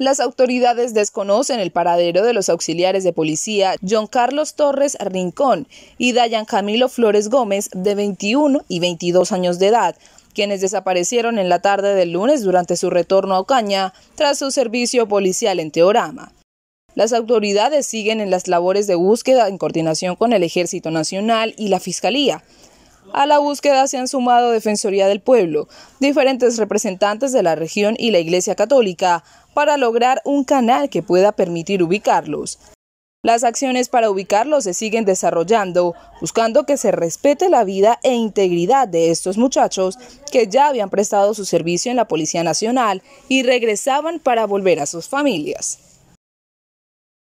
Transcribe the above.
Las autoridades desconocen el paradero de los auxiliares de policía John Carlos Torres Rincón y Dayan Camilo Flores Gómez, de 21 y 22 años de edad, quienes desaparecieron en la tarde del lunes durante su retorno a Ocaña tras su servicio policial en Teorama. Las autoridades siguen en las labores de búsqueda en coordinación con el Ejército Nacional y la Fiscalía, a la búsqueda se han sumado Defensoría del Pueblo, diferentes representantes de la región y la Iglesia Católica para lograr un canal que pueda permitir ubicarlos. Las acciones para ubicarlos se siguen desarrollando, buscando que se respete la vida e integridad de estos muchachos que ya habían prestado su servicio en la Policía Nacional y regresaban para volver a sus familias.